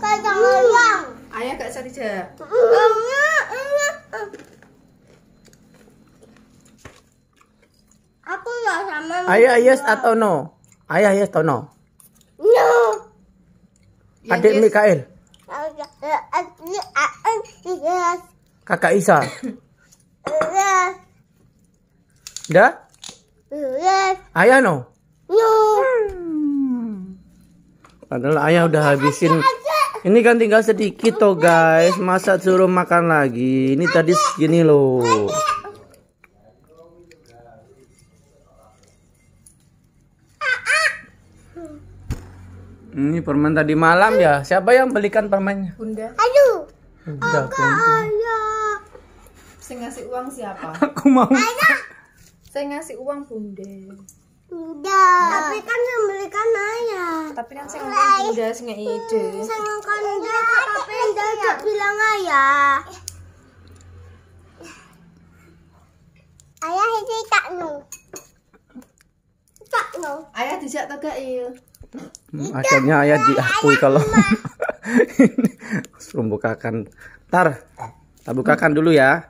kacang ayam. Ayah gak cari aja. Aku gak sama. Ayah yes atau no? Ayah yes atau no? No. Adik yes. Mikael. Kakak Isa. Yes. Dah? Yes. Ayah no? No. Padahal ayah udah habisin ini kan tinggal sedikit toh guys. Masa suruh makan lagi. Ini tadi segini loh. Ini permen tadi malam ya. Siapa yang belikan permennya? Bunda. Aduh. Bunda. Bunda. Saya ngasih uang siapa? Aku mau. Saya ngasih uang Bunda. Bunda. Tapi kan yang belikan ayah. Tapi kan saya ngasih Enggak, nggak ide. bilang ayah. Ayah ini tak nu. Tak nu. Ayah tidak tegak Akhirnya ayah diakui kalau terus tar tak bukakan dulu ya.